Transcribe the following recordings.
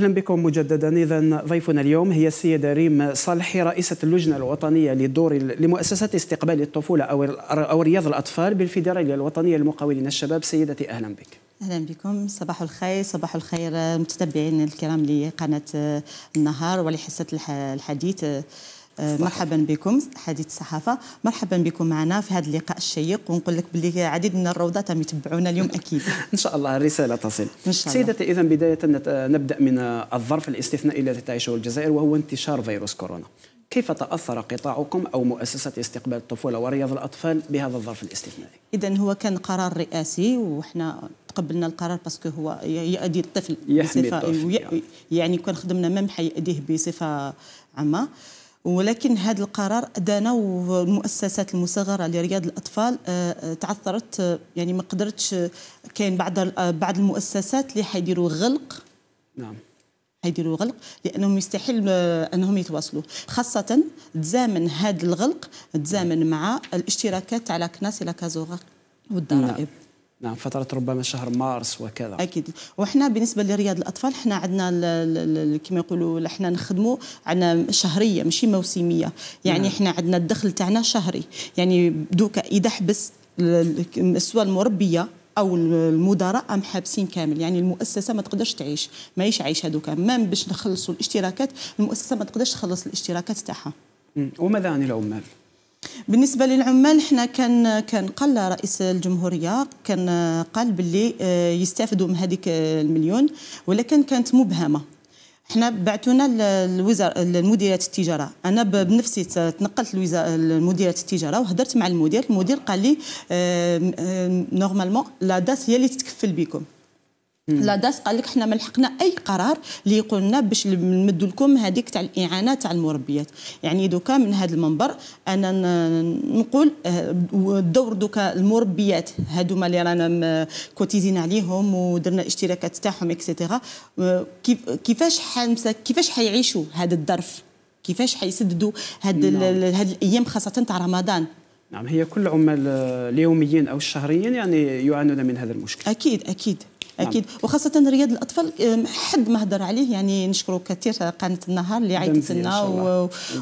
اهلا بكم مجددا اذا ضيفنا اليوم هي السيده ريم صالحي رئيسه اللجنه الوطنيه للدور لمؤسسات استقبال الطفوله او او رياض الاطفال بالفيدراليه الوطنيه لمقاولين الشباب سيدتي اهلا بك اهلا بكم صباح الخير صباح الخير متتبعين الكرام لقناه النهار ولحصه الحديث آه، صحيح. مرحبا بكم حديث الصحافه مرحبا بكم معنا في هذا اللقاء الشيق ونقول لك باللي عديد من الروضه تم يتبعونا اليوم اكيد ان شاء الله الرساله تصل إن شاء الله. سيدتي اذا بدايه نبدا من الظرف الاستثنائي الذي تعيشه الجزائر وهو انتشار فيروس كورونا كيف تأثر قطاعكم أو مؤسسة استقبال الطفولة ورياض الأطفال بهذا الظرف الاستثنائي؟ إذا هو كان قرار رئاسي وإحنا تقبلنا القرار باسكو هو يأدي الطفل بصفة الطفل يعني, يعني كان خدمنا ما حيأديه بصفة عامة ولكن هذا القرار دانا والمؤسسات المصغره لرياض الاطفال آه، آه، تعثرت آه، يعني ما قدرتش كاين بعض بعض المؤسسات اللي حيديروا غلق نعم حيديروا غلق لانهم يستحيل انهم يتواصلوا خاصه تزامن هذا الغلق تزامن نعم. مع الاشتراكات على كناس لا كازوغا والضرائب نعم. نعم فترة ربما شهر مارس وكذا أكيد وإحنا بالنسبة لرياض الأطفال إحنا عندنا كما يقولوا إحنا نخدموا عندنا شهرية ماشي موسمية يعني نعم. إحنا عندنا الدخل تاعنا شهري يعني دوكا إذا حبس سواء المربية او المدراء ام حابسين كامل يعني المؤسسه ما تقدرش تعيش ماهيش عايشه دوكا ما باش نخلصوا الاشتراكات المؤسسه ما تقدرش تخلص الاشتراكات تاعها وماذا عن العمال بالنسبه للعمال حنا كان كان قال رئيس الجمهوريه كان قال باللي آه، يستافدوا من هذيك المليون ولكن كانت مبهمه حنا بعثونا للوزاره لمديريه التجاره انا بنفسي تنقلت لمديريه التجاره وهدرت مع المدير المدير قال لي نورمالمون لا داس هي اللي تتكفل بكم لا داس قال لك حنا ما لحقنا اي قرار اللي يقول لنا باش نمدوا لكم هذيك تاع الاعانه تاع المربيات يعني دوكا من هذا المنبر انا نقول آه، دور دوكا المربيات هذوما اللي رانا كوتيزين عليهم ودرنا اشتراكات تاعهم اكسيتيرا آه، كيف كيفاش حنمسك كيفاش حيعيشوا هذا الظرف كيفاش حيسددوا هاد نعم. هاد الايام خاصه تاع رمضان نعم هي كل العمال اليوميين او الشهريين يعني يعانون من هذا المشكل اكيد اكيد نعم. اكيد نعم. وخاصه رياض الاطفال حد ما هضر عليه يعني نشكره كثير قناه النهار اللي عيطت لنا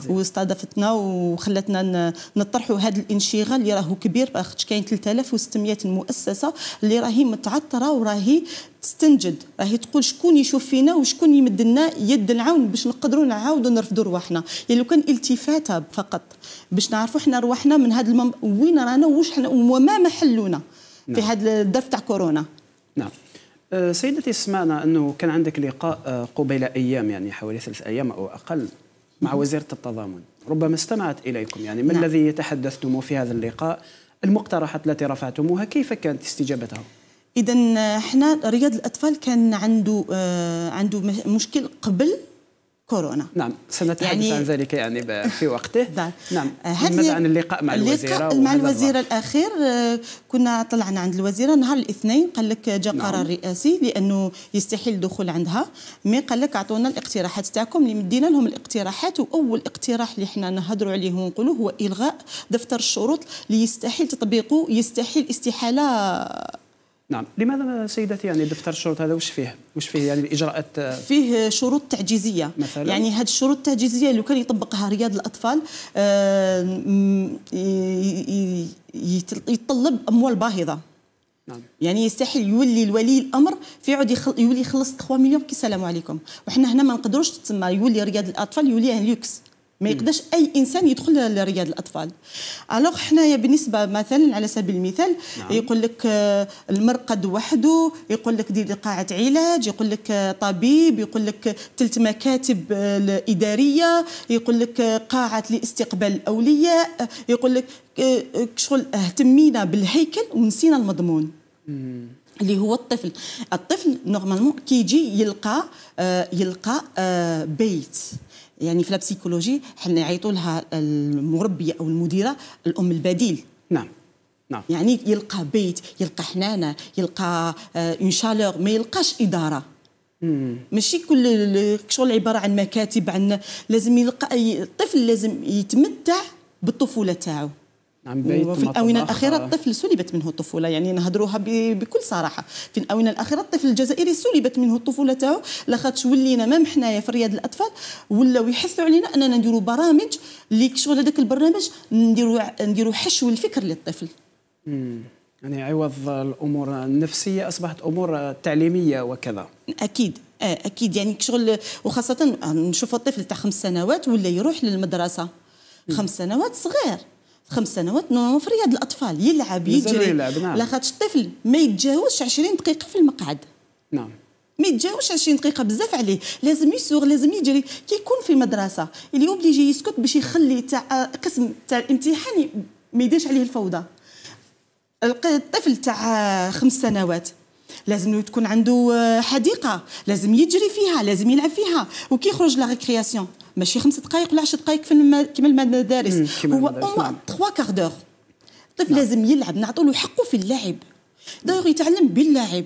واستضافتنا وخلتنا نطرحوا هذا الانشغال اللي راهو كبير باختش كاين 3600 مؤسسه اللي راهي متعطره وراهي تستنجد راهي تقول شكون يشوف فينا وشكون يمد لنا يد العون باش نقدروا نعاودوا نرفدوا رواحنا يعني لو كان التفاته فقط باش نعرفوا احنا رواحنا من هذا المم... وين رانا وش حنا وما محلونا نعم. في هذا الظرف تاع كورونا نعم أه، سيدتي سمعنا انه كان عندك لقاء أه، قبيل ايام يعني حوالي ثلاث ايام او اقل مع وزيره التضامن، ربما استمعت اليكم يعني ما نعم. الذي تحدثتم في هذا اللقاء؟ المقترحات التي رفعتموها كيف كانت استجابتها؟ اذا احنا رياض الاطفال كان عنده أه، عنده مشكل قبل كورونا نعم سنتحدث يعني عن ذلك يعني في وقته نعم, نعم. ماذا آه، عن اللقاء مع الوزيرة اللقاء مع الوزيرة الأخير آه، كنا طلعنا عند الوزيرة نهار الاثنين قال لك جا نعم. قرار رئاسي لأنه يستحيل الدخول عندها مي قال لك أعطونا الاقتراحات تاعكم اللي مدينا لهم الاقتراحات وأول اقتراح اللي حنا نهضروا عليه ونقولوا هو إلغاء دفتر الشروط اللي يستحيل تطبيقه يستحيل استحالة نعم لماذا سيدتي يعني دفتر الشروط هذا وش فيه وش فيه يعني الاجراءات آه، فيه شروط تعجيزيه مثلا يعني هذه الشروط التعجيزيه لو كان يطبقها رياض الاطفال آه، يتطلب اموال باهظه نعم. يعني يستحيل يولي الولي الامر في عود يخل... يولي يخلص 3 مليون كي سلام عليكم وحنا هنا ما نقدروش تسمى يولي رياض الاطفال يولي يعني لوكس ما يقدرش اي انسان يدخل لرياض الاطفال الوغ حنايا بالنسبه مثلا على سبيل المثال نعم. يقول لك آه، المرقد وحده يقول لك دير قاعه علاج يقول لك آه، طبيب يقول لك ثلث مكاتب آه، الاداريه يقول لك قاعه لاستقبال الاولياء يقول لك شغل اهتمينا بالهيكل ونسينا المضمون مم. اللي هو الطفل الطفل نورمالمون كيجي يلقى يلقى بيت يعني في لابسيكولوجي حنا يعيطوا لها المربيه او المديره الام البديل نعم نعم يعني يلقى بيت يلقى حنانه يلقى اون آه، شالور ما يلقاش اداره ماشي كل الشغل عباره عن مكاتب عن لازم يلقى اي طفل لازم يتمتع بالطفوله تاعو وفي الاونه الاخيره آه. الطفل سلبت منه الطفوله يعني نهضروها بكل صراحه في الاونه الاخيره الطفل الجزائري سلبت منه الطفوله تاعو لاخاطش ولينا مام حنايا في رياض الاطفال ولاو يحثوا علينا اننا نديروا برامج اللي شغل هذاك البرنامج نديروا نديروا حشو الفكر للطفل مم. يعني عوض الامور النفسيه اصبحت امور تعليميه وكذا اكيد آه، اكيد يعني شغل وخاصه نشوف الطفل تاع خمس سنوات ولا يروح للمدرسه خمس سنوات صغير خمس سنوات نوع في رياض الاطفال يلعب يجري يلعب نعم لاخاطش الطفل ما يتجاوزش 20 دقيقه في المقعد نعم ما يتجاوزش 20 دقيقه بزاف عليه لازم يسوغ لازم يجري كيكون في مدرسه اليوم اللي يجي يسكت باش يخلي تاع آه، قسم تاع الامتحان ما يديرش عليه الفوضى الطفل تاع آه، خمس سنوات لازم تكون عنده آه، حديقه لازم يجري فيها لازم يلعب فيها وكيخرج لا ريكرياسيون ماشي خمس دقائق ولا 10 دقائق كما المدارس هو اوموان تخوا كار دور الطفل نعم. لازم يلعب نعطوا له حقه في اللعب دايوغ يتعلم باللعب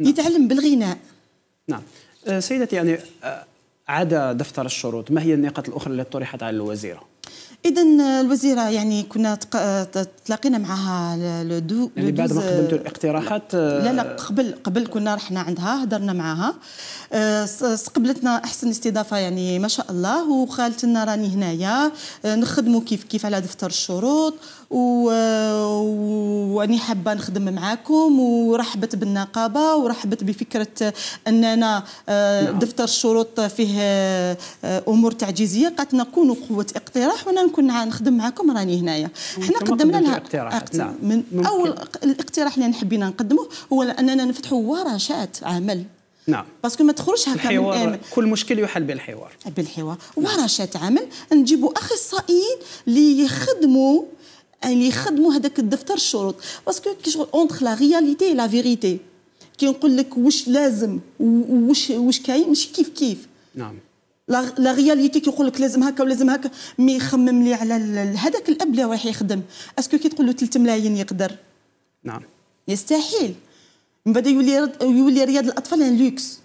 نعم. يتعلم بالغناء نعم أه، سيدتي يعني أه، عدا دفتر الشروط ما هي النقاط الاخرى التي طرحت على الوزيره اذا الوزيره يعني كنا تلاقينا معها لو دو يعني بعد ما قدمتوا الاقتراحات لا لا قبل قبل كنا رحنا عندها هضرنا معها استقبلتنا آه، احسن استضافه يعني ما شاء الله وقالت لنا راني هنايا آه، نخدموا كيف كيف على دفتر الشروط و... واني حابه نخدم معاكم ورحبت بالنقابه ورحبت بفكره اننا نعم. دفتر الشروط فيه امور تعجيزيه قالت نكون قوه اقتراح وانا نكون نخدم معاكم راني هنايا حنا قدمنا لها نعم. من اول الاقتراح اللي حبينا نقدمه هو اننا نفتحوا ورشات عمل نعم باسكو ما تخرجش هكا الحوار من كل مشكل يحل بالحوار بالحوار نعم. ورشات عمل نجيبوا اخصائيين اللي يخدموا اللي يخدموا هذاك الدفتر الشروط باسكو كي شغل اونتخ لا رياليتي لا فيريتي كي نقول لك واش لازم واش واش كاين ماشي كيف كيف نعم لا رياليتي كيقول لك لازم هكا ولازم هكا مي يخمم لي على هذاك الاب اللي راح يخدم اسكو كي تقول له 3 ملايين يقدر نعم يستحيل من بعد يولي يولي رياض الاطفال ان لوكس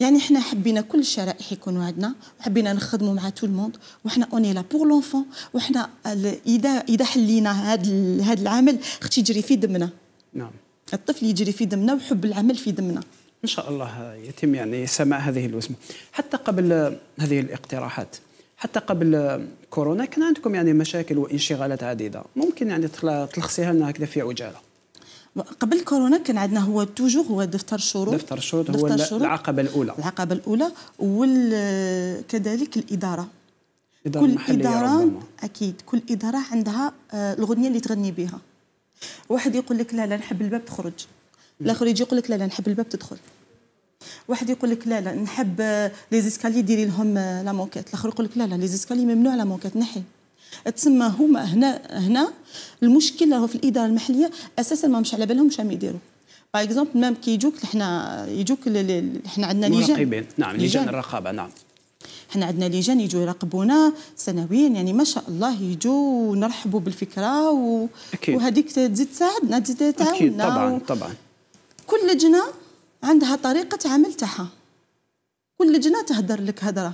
يعني حنا حبينا كل الشرائح يكونوا عندنا وحبينا نخدموا مع تو الموند وحنا اوني لا بور لونفون وحنا اذا اذا حلينا هذا هذا العمل اختي يجري في دمنا نعم الطفل يجري في دمنا وحب العمل في دمنا ان شاء الله يتم يعني سماع هذه الوسمه حتى قبل هذه الاقتراحات حتى قبل كورونا كان عندكم يعني مشاكل وانشغالات عديده ممكن يعني تلخصيها لنا هكذا في عجاله قبل كورونا كان عندنا هو توجور هو دفتر الشروط دفتر الشروط هو دفتر العقبه الاولى العقبه الاولى وكذلك الاداره إدارة كل اداره ربما. اكيد كل اداره عندها آه، الاغنيه اللي تغني بها واحد يقول لك لا لا نحب الباب تخرج الاخر يجي يقول لك لا لا نحب الباب تدخل واحد يقول لك لا لا نحب آه، لي زيسكالي ديري لهم آه، لا موكيت الاخر يقول لك لا لا لي زيسكالي ممنوع لا موكيت نحي تسمى هما هنا هنا المشكل راهو في الاداره المحليه اساسا ما مش على بالهم شنو يديروا باغ اكزومبل ميم كي يجوك حنا يجوك حنا عندنا لجان مراقبين نعم لجان الرقابه نعم حنا عندنا لجان يجوا يراقبونا سنويا يعني ما شاء الله يجوا ونرحبوا بالفكره و... أكيد. وهذيك تزيد تساعدنا تزيد تعاوننا اكيد طبعا و... طبعا كل لجنه عندها طريقه عمل تاعها كل لجنه تهدر لك هدره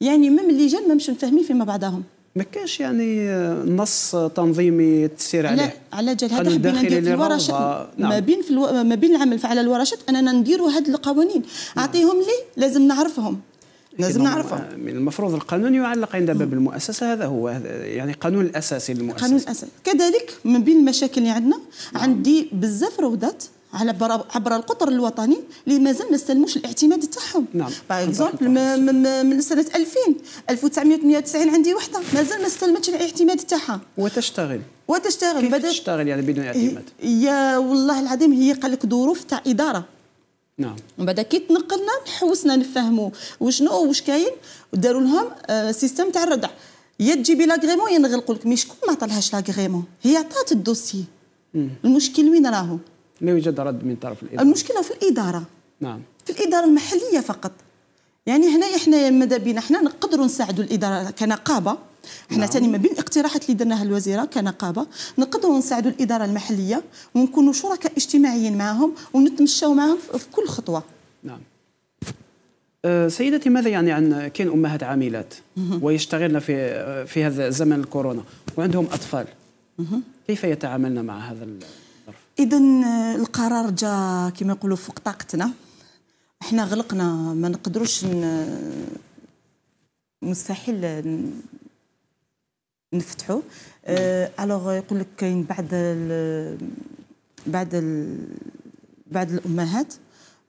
يعني مم اللجان ما مش مفاهمين فيما بعضهم ما كانش يعني نص تنظيمي تسير عليه على جال هذا حبينا ندير في الورشات نعم. ما بين في الو... ما بين العمل على الورشات اننا نديروا هاد القوانين نعم. اعطيهم لي لازم نعرفهم لازم نعرفهم من المفروض القانون يعلق عند باب المؤسسه هذا هو يعني القانون الاساسي للمؤسسه القانون الاساسي كذلك من بين المشاكل اللي عندنا نعم. عندي بزاف روضات على عبر القطر الوطني اللي مازال ما استلموش الاعتماد تاعهم نعم باغ من سنه 2000 1998 عندي وحده مازال ما استلمتش الاعتماد تاعها وتشتغل وتشتغل كيف بدأت تشتغل يعني بدون اعتماد يا والله العظيم هي قال لك ظروف تاع اداره نعم ومن بعد كي تنقلنا حوسنا نفهموا وشنو واش كاين وداروا لهم سيستم آه، تاع الردع يا تجيبي لاغريمون نغلقوا لك مي شكون ما عطالهاش لاغريمون هي عطات الدوسي المشكل وين راهو لا يوجد رد من طرف الاداره المشكله في الاداره نعم في الاداره المحليه فقط يعني هنا احنا ماذا بينا احنا نقدروا نساعدوا الاداره كنقابه احنا نعم. تاني ما بين الاقتراحات اللي درناها الوزيره كنقابه نقدروا نساعدوا الاداره المحليه ونكونوا شركاء اجتماعيين معهم ونتمشاو معهم في كل خطوه نعم أه، سيدتي ماذا يعني عن كاين امهات عاملات ويشتغلن في في هذا زمن الكورونا وعندهم اطفال كيف يتعاملن مع هذا اذا آه، القرار جا كما يقولوا فوق طاقتنا احنا غلقنا ما نقدروش ن... مستحيل ن... نفتحوا الوغ آه، يقول لك كاين بعض ال... بعض ال... بعض الامهات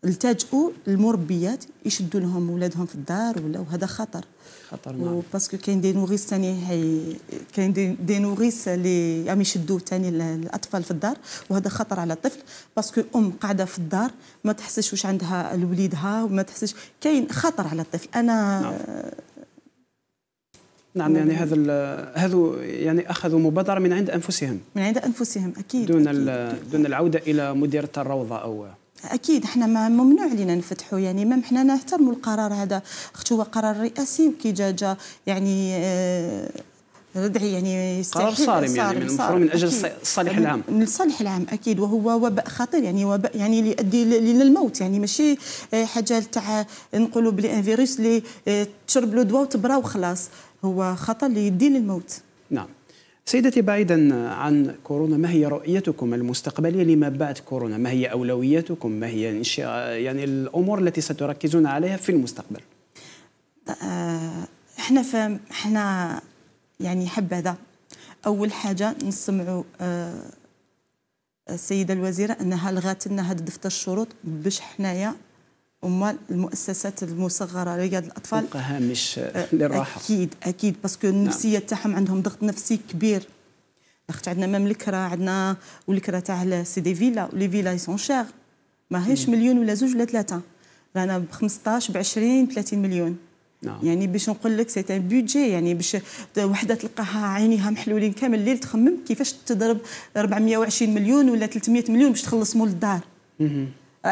التجؤوا المربيات يشدوا لهم ولادهم في الدار ولا وهذا خطر خطر نعم وباسكو كاين دي نوريس ثاني كاين دي, دي نوريس اللي عم يعني يشدوا ثاني الاطفال في الدار وهذا خطر على الطفل باسكو ام قاعده في الدار ما تحسش واش عندها لوليدها وما تحسش كاين خطر على الطفل انا نعم. نعم يعني هذا هذو يعني اخذوا مبادره من عند انفسهم من عند انفسهم اكيد دون أكيد. دون العوده الى مديره الروضه او اكيد حنا ما ممنوع لينا نفتحوا يعني ما حنا نحترموا القرار هذا اختو هو قرار رئاسي وكي جا جا يعني آه ردعي يعني قرار صارم يعني من صارم من اجل الصالح العام من الصالح العام اكيد وهو وباء خطير يعني وباء يعني اللي يؤدي للموت يعني ماشي آه، حاجه تاع نقولوا بلي ان فيروس اللي آه، تشرب له دواء وتبرا وخلاص هو خطر اللي يدي للموت نعم سيدتي بعيدا عن كورونا ما هي رؤيتكم المستقبليه لما بعد كورونا؟ ما هي اولوياتكم؟ ما هي يعني الامور التي ستركزون عليها في المستقبل؟ آه، احنا فهم احنا يعني حبذا اول حاجه نسمعوا آه، السيده الوزيره انها لغات لنا هذا دفتر الشروط باش حنايا امال المؤسسات المصغره لرياض الاطفال تبقى هامش آه، آه، للراحه اكيد اكيد باسكو نعم. النفسيه نعم. تاعهم عندهم ضغط نفسي كبير لاخت عندنا مام الكره عندنا والكره تاع سي دي فيلا ولي فيلا سون شير ماهيش مليون ولا زوج ولا ثلاثه رانا ب 15 ب 20 30 مليون نعم. يعني باش نقول لك سي ان بودجي يعني باش وحده تلقاها عينيها محلولين كامل الليل تخمم كيفاش تضرب 420 مليون ولا 300 مليون باش تخلص مول الدار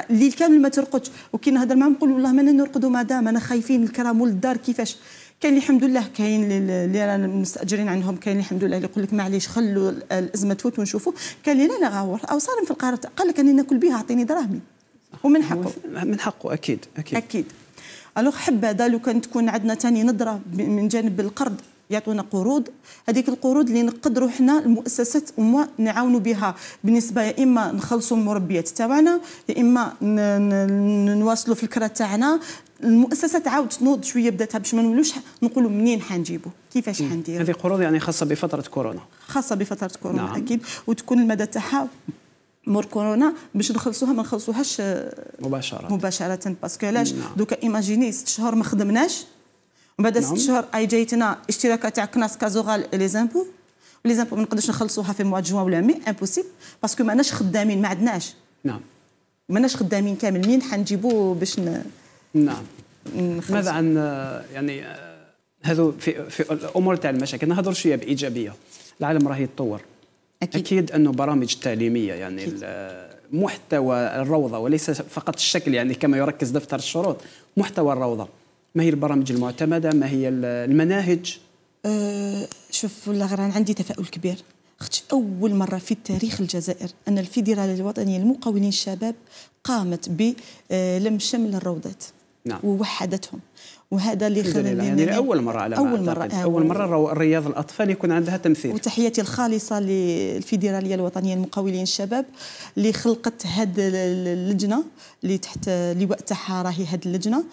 الليل كامل ما ترقدش وكي نهضر معاهم نقول والله ما نرقدوا مدام انا خايفين الكرام والدار كيفاش كاين الحمد لله كاين اللي رانا مستاجرين عندهم كاين الحمد لله اللي يقول لك معليش خلوا الازمه تفوت ونشوفوا كاين اللي لا غاور او صارم في القرار قال لك انا ناكل بها اعطيني دراهمي ومن حقه من حقه اكيد اكيد اكيد الوغ حبذا لو كان تكون عندنا ثاني نظره من جانب القرض يعطونا قروض هذيك القروض اللي نقدروا حنا المؤسسات اما نعاونوا بها بالنسبه يا اما نخلصوا المربيات تاعنا يا اما نواصلوا في الكره تاعنا المؤسسه تعاود تنوض شويه بداتها باش ما نولوش نقولوا منين حنجيبوا كيفاش حندير هذه قروض يعني خاصه بفتره كورونا خاصه بفتره كورونا نعم. اكيد وتكون المدى تاعها مور كورونا باش نخلصوها ما نخلصوهاش مباشره مباشره باسكو علاش نعم. دوكا ايماجيني ست شهور ما خدمناش وبعد ست نعم. شهور اي جايتنا اشتراك تاع كناس كازوغال لي زامبو لي زامبو ما نقدرش نخلصوها في مواد جوان ولا مي امبوسيبل باسكو ماناش خدامين ما عندناش نعم ماناش خدامين كامل مين حنجيبو باش ن... نعم ماذا عن يعني هذو في, في الامور تاع المشاكل نهضر شويه بايجابيه العالم راه يتطور اكيد, أكيد انه برامج تعليميه يعني محتوى الروضه وليس فقط الشكل يعني كما يركز دفتر الشروط محتوى الروضه ما هي البرامج المعتمده ما هي المناهج أه شوف والله غير عندي تفاؤل كبير خش أول مرة في تاريخ الجزائر أن الفيدرالية الوطنية المقاولين الشباب قامت بلم أه، شمل الروضات نعم. ووحدتهم وهذا اللي خلاني يعني اول مره على اول مره أعتقد. اول مره رياض الاطفال يكون عندها تمثيل وتحياتي الخالصه للفيدراليه الوطنيه لمقاولين الشباب اللي خلقت هذه اللجنه اللي تحت اللواء تاعها راهي هذه اللجنه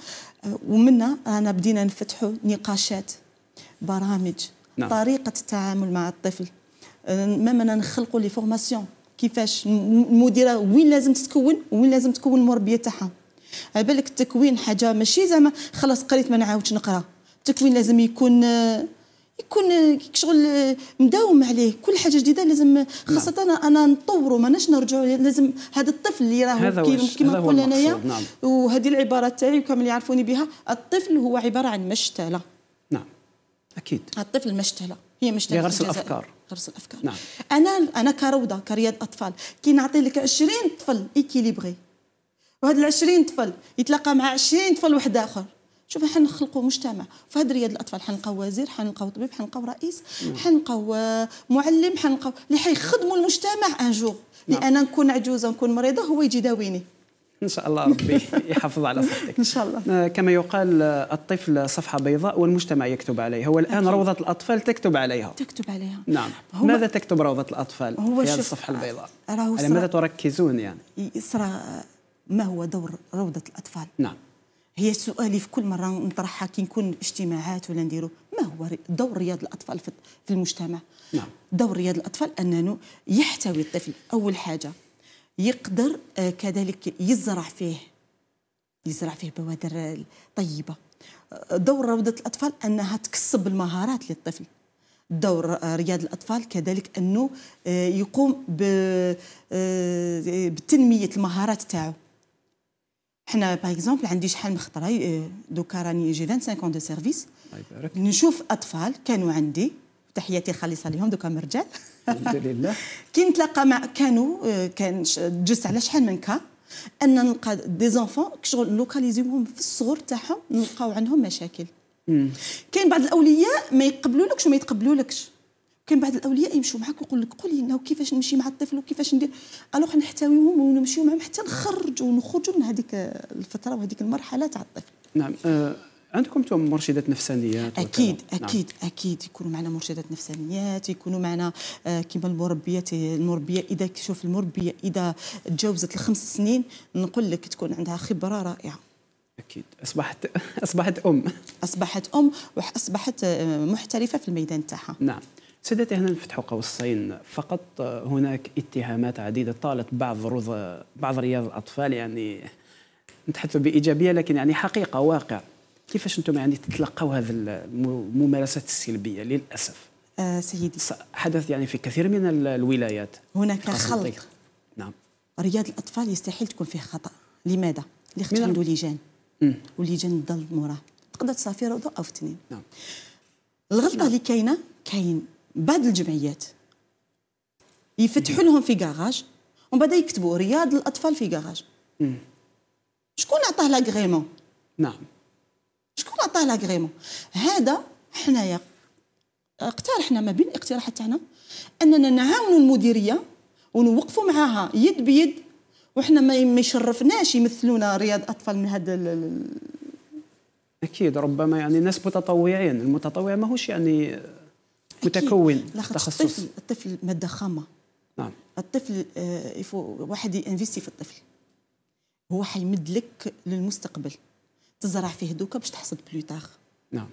ومنها رانا بدينا نفتحوا نقاشات برامج نعم. طريقه التعامل مع الطفل مما نخلقوا لي فورماسيون كيفاش المديره وين لازم تتكون وين لازم تكون المربيه تاعها على بالك التكوين حاجه ماشي زعما خلاص قريت ما نعاودش نقرا التكوين لازم يكون يكون شغل مداوم عليه كل حاجه جديده لازم خاصه نعم. انا نطوروا ماناش نرجعوا لازم هذا الطفل اللي راه كيما نقول انايا نعم. وهذه العباره تاعي وكامل يعرفوني بها الطفل هو عباره عن مشتله نعم اكيد الطفل مشتله هي مشتله غرس الافكار غرس الافكار نعم. انا انا كروضه كرياض اطفال كي نعطي لك 20 طفل ايكيليبري وهاد العشرين طفل يتلاقى مع عشرين طفل واحد اخر شوف حنخلقوا مجتمع فهاد رياض الاطفال حنلقاو وزير حنلقاو طبيب حنلقاو رئيس حنلقاو آه، معلم حنلقاو اللي حيخدموا المجتمع ان جور نعم. لان نكون عجوزه ونكون مريضه هو يجي داويني ان شاء الله ربي يحفظ على صحتك ان شاء الله آه، كما يقال آه، الطفل صفحه بيضاء والمجتمع يكتب عليها والان روضه الاطفال تكتب عليها تكتب عليها نعم ماذا تكتب روضه الاطفال هو في هذه الصفحه البيضاء على ماذا تركزون يعني ما هو دور روضة الأطفال نعم هي سؤالي في كل مرة نطرحها كي نكون اجتماعات ولا نديرو ما هو دور رياض الأطفال في المجتمع نعم. دور رياض الأطفال أنه يحتوي الطفل أول حاجة يقدر آه، كذلك يزرع فيه يزرع فيه بوادر طيبة آه، دور روضة الأطفال أنها تكسب المهارات للطفل دور آه، رياض الأطفال كذلك أنه يقوم بتنمية المهارات تاعه حنا باغ اكزومبل عندي شحال من خطره آه، دوكا راني جي 25 دو سيرفيس نشوف اطفال كانوا عندي تحياتي خالصه لهم دوكا مرجال الحمد لله كي نتلاقى مع كانوا آه، كان جست على شحال من كا ان نلقى دي زونفون شغل لوكاليزيوهم في الصغر تاعهم نلقاو عندهم مشاكل كاين بعض الاولياء ما يقبلولكش وما يتقبلولكش كان بعض الاولياء يمشوا معك ويقول لك قولي لنا كيفاش نمشي مع الطفل وكيفاش ندير الوغ نحتويهم ونمشيو معهم حتى نخرجوا ونخرجوا من هذيك الفتره وهذيك المرحله تاع الطفل نعم آه عندكم انتم مرشدات نفسانيات اكيد نعم. اكيد اكيد يكونوا معنا مرشدات نفسانيات يكونوا معنا آه كما المربيات المربيه اذا تشوف المربيه اذا تجاوزت الخمس سنين نقول لك تكون عندها خبره رائعه اكيد اصبحت اصبحت ام اصبحت ام واصبحت آه، محترفه في الميدان تاعها نعم سادتي هنا نفتح قوسين فقط هناك اتهامات عديدة طالت بعض رضا بعض رياض الأطفال يعني نتحدث بإيجابية لكن يعني حقيقة واقع كيفاش أنتم يعني تتلقوا هذه الممارسات السلبية للأسف آه سيدي حدث يعني في كثير من الولايات هناك خلط نعم رياض الأطفال يستحيل تكون فيه خطأ لماذا؟ اللي عنده لجان واللجان تضل موراه تقدر تصافي روضه أو اثنين نعم الغلطة اللي كاينة كاين بعض الجمعيات يفتحوا لهم في كراج ومن بعد يكتبوا رياض الاطفال في كراج شكون عطاه لاغريمون نعم شكون عطاه لاغريمون هذا حنايا اقترحنا ما بين الاقتراحات تاعنا اننا نعاونوا المديريه ونوقفوا معاها يد بيد وحنا ما يشرفناش يمثلونا رياض اطفال من هذا اكيد ربما يعني ناس متطوعين المتطوع ماهوش يعني متكون تخصص الطفل الطفل ماده خامه نعم الطفل آه، يفو واحد ينفيستي في الطفل هو حيمد لك للمستقبل تزرع فيه دوكا باش تحصد بلوتاخ نعم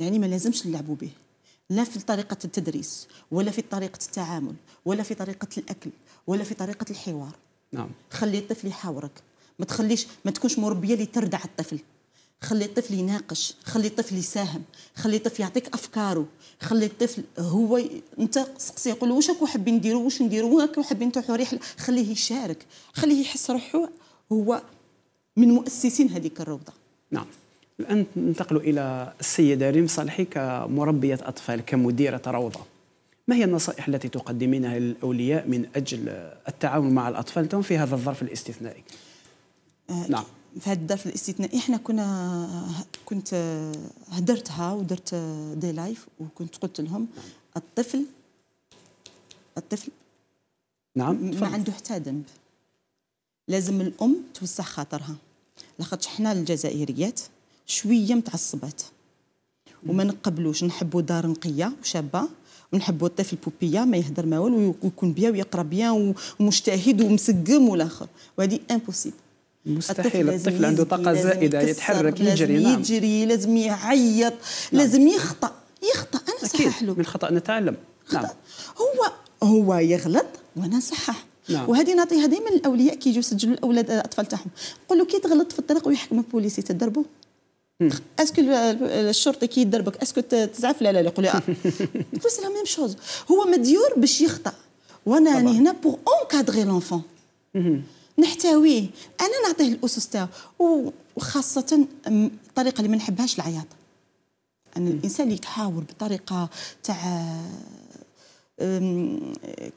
يعني ما لازمش نلعبوا به لا في طريقة التدريس ولا في طريقة التعامل ولا في طريقة الأكل ولا في طريقة الحوار نعم خلي الطفل يحاورك ما تخليش ما تكونش مربية اللي تردع الطفل خلي الطفل يناقش خلي الطفل يساهم خلي الطفل يعطيك افكاره خلي الطفل هو انت سقسي يقول واش راكو حابين نديروا واش نديروا راكو حابين تروحوا رحله خليه يشارك خليه يحس روحه هو من مؤسسين هذيك الروضه نعم الان ننتقل الى السيده ريم صالحي كمربيه اطفال كمديره روضه ما هي النصائح التي تقدمينها للاولياء من اجل التعاون مع الاطفال في هذا الظرف الاستثنائي؟ آه نعم في هذا الظرف الاستثنائي احنا كنا كنت هدرتها ودرت دي لايف وكنت قلت لهم الطفل الطفل نعم ما عنده حتى ذنب لازم الام توسع خاطرها لاخاطش حنا الجزائريات شويه متعصبات وما نقبلوش نحبوا دار نقيه وشابه ونحبوا الطفل بوبيا ما يهدر ما والو ويكون بيا ويقرا بيا ومجتهد ومسقم والاخر وهذه امبوسيبل مستحيل الطفل, عنده طاقه زائده يتحرك يجري لازم نعم. يجري لازم يعيط نعم. لازم يخطا يخطا انا صحح له من الخطا نتعلم نعم هو هو يغلط وانا صحح نعم. وهذه نعطيها دائما الاولياء كي يجوا يسجلوا الاولاد الاطفال تاعهم نقول له كي تغلط في الطريق ويحكم البوليسي تدربوا اسكو الشرطي كي يضربك اسكو تزعف لا لا يقول لي اه بلوس لا ميم شوز هو مديور باش يخطا وانا راني يعني هنا بور اونكادغي لونفون نحتويه انا نعطيه الاسس تاعو وخاصه الطريقه اللي ما نحبهاش العياط ان الانسان اللي يتحاور بطريقه تاع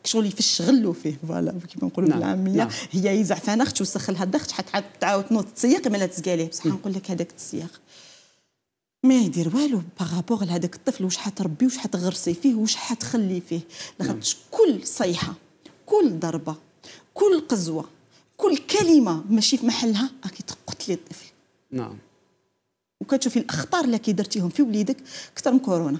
شغل يفش غلو فيه فوالا كيما نقولوا نعم. بالعاميه نعم. هي زعفانه اختي وسخلها الضغط حتى تعاود تنوض تسيق ما لا تسقى ليه بصح نقول لك هذاك التسيق ما يدير والو باغابوغ لهذاك الطفل واش حتربي واش حتغرسي فيه واش حتخلي فيه لاخاطش نعم. كل صيحه كل ضربه كل قزوه كل كلمه ماشي في محلها راكي تقتلي الطفل نعم وكتشوفي الاخطار اللي كيدرتيهم في وليدك اكثر من كورونا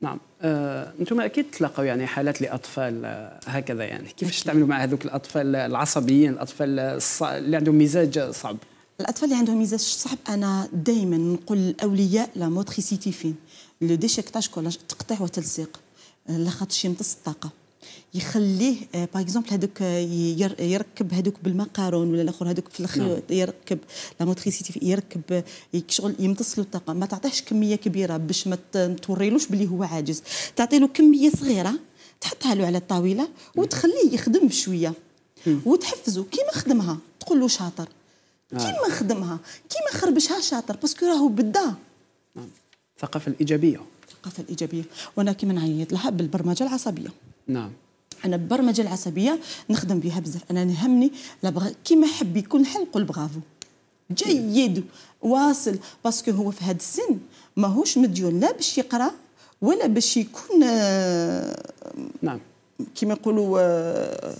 نعم انتم آه، اكيد تلاقوا يعني حالات لاطفال آه، هكذا يعني كيفاش تتعاملوا مع هذوك الاطفال العصبيين الاطفال اللي عندهم مزاج صعب الاطفال اللي عندهم مزاج صعب انا دائما نقول الاولياء لا موتريسيتي فين لو ديشيكتاج كولاج تقطيع وتلصيق لاخاطش يمتص الطاقه يخليه باغ آه، اكزومبل هذوك آه، يركب هذوك بالمقارون ولا الاخر هذوك في الخيوط نعم. يركب لا موتريسيتي يركب آه، شغل له الطاقه ما تعطيهش كميه كبيره باش ما توريلوش بلي هو عاجز تعطي له كميه صغيره تحطها له على الطاوله وتخليه يخدم بشويه وتحفزه كيما خدمها تقول له شاطر كيما خدمها كيما خربشها شاطر باسكو راهو بدا الثقافه نعم. الايجابيه الثقافه الايجابيه وانا كيما نعيط لها بالبرمجه العصبيه نعم انا البرمجه العصبيه نخدم بها بزاف انا نهمني لبغ... كيما حب يكون حل نقول برافو جيد واصل باسكو هو في هذا السن ماهوش مديون لا باش يقرا ولا باش يكون آه، نعم كيما يقولوا آه،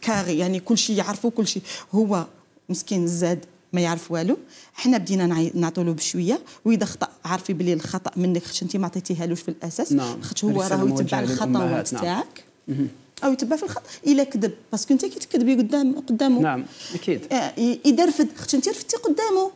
كاغي يعني كل شيء يعرفوا كل شيء هو مسكين زاد ما يعرف والو حنا بدينا نعطوا له بشويه واذا خطا عارفي بلي الخطا منك خش انت ما عطيتيهالوش في الاساس نعم خش هو راهو يتبع الخطوات تاعك او يتبع في الخط الا كذب باسكو انت كي تكذبي قدام قدامه نعم اكيد آه، اذا رفد اختي انت رفدتي قدامه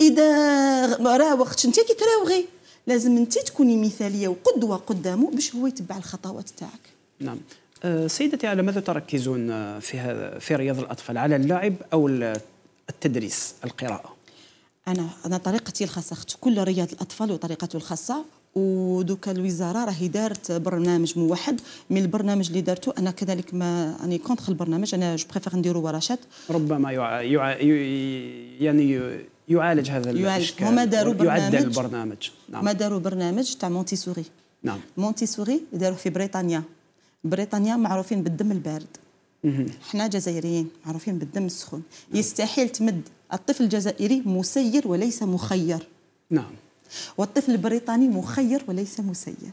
اذا راوغ اختي انت كي تراوغي لازم انت تكوني مثاليه وقدوه قدامه باش هو يتبع الخطوات تاعك نعم آه، سيدتي على ماذا تركزون آه، في في رياض الاطفال على اللعب او التدريس القراءه انا انا طريقتي الخاصه كل رياض الاطفال وطريقته الخاصه ودوكا الوزاره راهي دارت برنامج موحد من البرنامج اللي دارته انا كذلك ما راني كونتخ البرنامج انا جو بريفير نديرو ورشات ربما يع... يع... يعني يعالج هذا يعالج. الاشكال هما داروا برنامج يعدل البرنامج نعم ما داروا برنامج تاع مونتي سوري نعم مونتي سوري داروه في بريطانيا بريطانيا معروفين بالدم البارد احنا جزائريين معروفين بالدم السخون نعم. يستحيل تمد الطفل الجزائري مسير وليس مخير نعم والطفل البريطاني مخير وليس مسير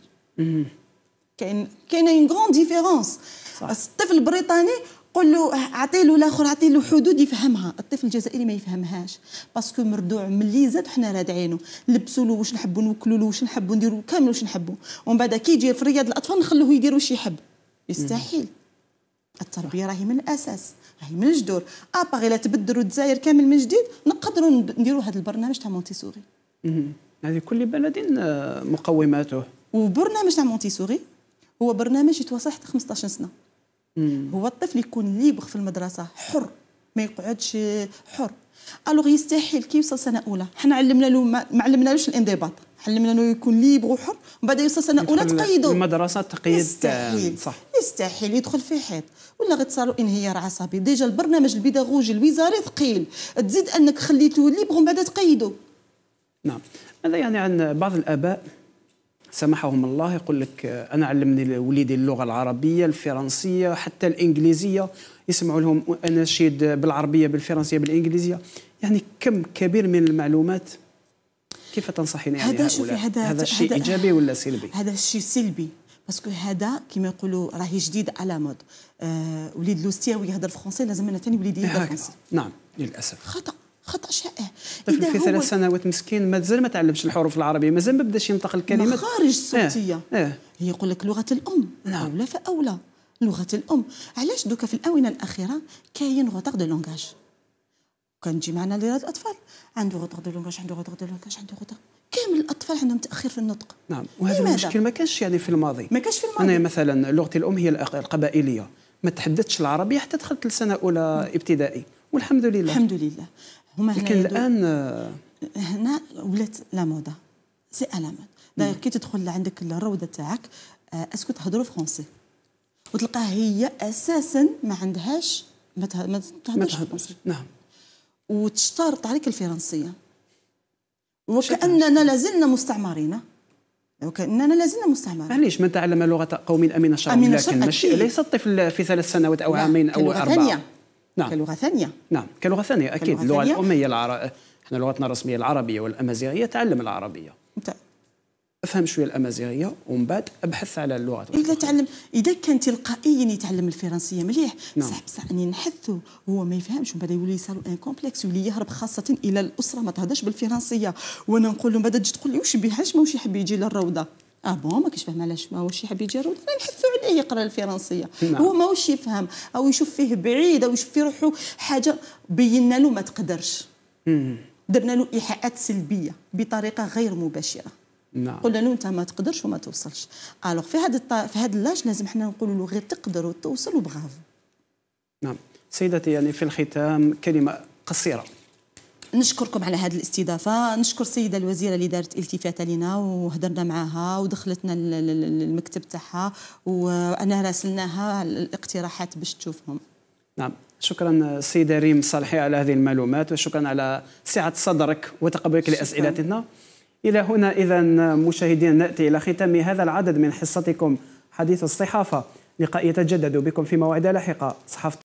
كاين كاين اون غون ديفيرونس الطفل البريطاني قول له اعطي له الاخر اعطي له حدود يفهمها الطفل الجزائري ما يفهمهاش باسكو مردوع ملي زاد حنا رادعينه نلبسوا له واش نحبوا نوكلوا له واش نحبوا نديروا كامل واش نحبوا ومن بعد كي يجي في رياض الاطفال نخلوه يدير واش يحب يستحيل التربيه راهي من الاساس راهي من الجذور ابغي لا تبدلوا الجزائر كامل من جديد نقدروا نديروا هذا البرنامج تاع مونتيسوري يعني كل بلد آه، مقوماته وبرنامج تاع نعم مونتيسوري هو برنامج يتواصل حتى 15 سنه مم. هو الطفل يكون ليبغ في المدرسه حر ما يقعدش حر الوغ يستحيل كي يوصل سنه اولى حنا علمنا له ما علمنا لهش الانضباط علمنا له يكون ليبغ وحر ومن بعد يوصل سنه اولى تقيدوا المدرسه تقيد يستحيل آه، صح يستحيل يدخل في حيط ولا غتصاروا انهيار عصبي ديجا البرنامج البيداغوجي الوزاري ثقيل تزيد انك خليته ليبغ ومن بعد تقيدوا نعم هذا يعني عن بعض الآباء سمحهم الله يقول لك أنا علمني وليدي اللغة العربية الفرنسية حتى الإنجليزية يسمعوا لهم أناشيد بالعربية بالفرنسية بالإنجليزية يعني كم كبير من المعلومات كيف تنصحين يعني هذا شوفي هذا هذا الشيء ايجابي ولا سلبي؟ هذا الشيء سلبي باسكو هذا كيما يقولوا راهي جديد على مود آه وليد لوستياوي يهضر فرونسي لازم انا ثاني وليدي يهضر فرونسي نعم للاسف خطا خطا شائع طفل في ثلاث سنوات مسكين مازال ما تعلمش الحروف العربيه مازال ما بداش ينطق الكلمات خارج الصوتيه إيه، آه. آه. هي يقول لك لغه الام نعم. اولى فاولى لغه الام علاش دوكا في الاونه الاخيره كاين غوتار دو لونغاج كنجي معنا لراد الاطفال عنده غوتار دو لونغاج عنده غوتار دو لونغاج عنده غوتار كامل الاطفال عندهم تاخير في النطق نعم وهذا المشكل ما كانش يعني في الماضي ما كانش في الماضي انا مثلا لغتي الام هي القبائليه ما تحدثتش العربيه حتى دخلت لسنه اولى ابتدائي والحمد لله الحمد لله هما لكن الان آه، هنا ولات لا موضه سي الامات داير كي تدخل لعندك الروضه تاعك آه، اسكو تهضروا فرونسي وتلقاها هي اساسا ما عندهاش ما تهضرش فرونسي نعم وتشترط عليك الفرنسيه وكاننا لازلنا مستعمرين وكاننا لازلنا مستعمرين معليش من تعلم لغه قوم امن شرع لكن ماشي ليس الطفل في ثلاث سنوات او عامين او اربعه نعم كلغه ثانيه نعم كلغه ثانيه اكيد كلغة اللغه الأم الاميه العر... احنا لغتنا الرسميه العربيه والامازيغيه تعلم العربيه ممتاز افهم شويه الامازيغيه ومن بعد ابحث على اللغات اذا تعلم اذا كان تلقائيا يتعلم الفرنسيه مليح نعم. بصح اني نحثو وهو ما يفهمش ومن بعد يولي يصير ان كومبلكس يولي يهرب خاصه الى الاسره ما تهدرش بالفرنسيه وانا نقول له من بعد تجي تقول لي واش علاش ماهوش يحب يجي للروضه اه بون ما كنتش فاهمه علاش ماهوش يحب يجرب انا نحثوا عليه يقرا الفرنسيه نعم. هو ماهوش يفهم او يشوف فيه بعيد او يشوف في روحه حاجه بينا له ما تقدرش درنا له ايحاءات سلبيه بطريقه غير مباشره نعم قلنا له انت ما تقدرش وما توصلش الوغ في هذا الط... في هذا اللاج لازم حنا نقولوا له غير تقدر وتوصل وبغاف نعم سيدتي يعني في الختام كلمه قصيره نشكركم على هذه الاستضافة نشكر السيدة الوزيرة اللي دارت التفاتة لنا وهدرنا معها ودخلتنا المكتب تاعها وأنا راسلناها الاقتراحات باش تشوفهم نعم شكرا السيدة ريم صالحي على هذه المعلومات وشكرا على سعة صدرك وتقبلك لأسئلتنا إلى هنا إذا مشاهدينا نأتي إلى ختام هذا العدد من حصتكم حديث الصحافة لقاء يتجدد بكم في موعد لاحقة صحافة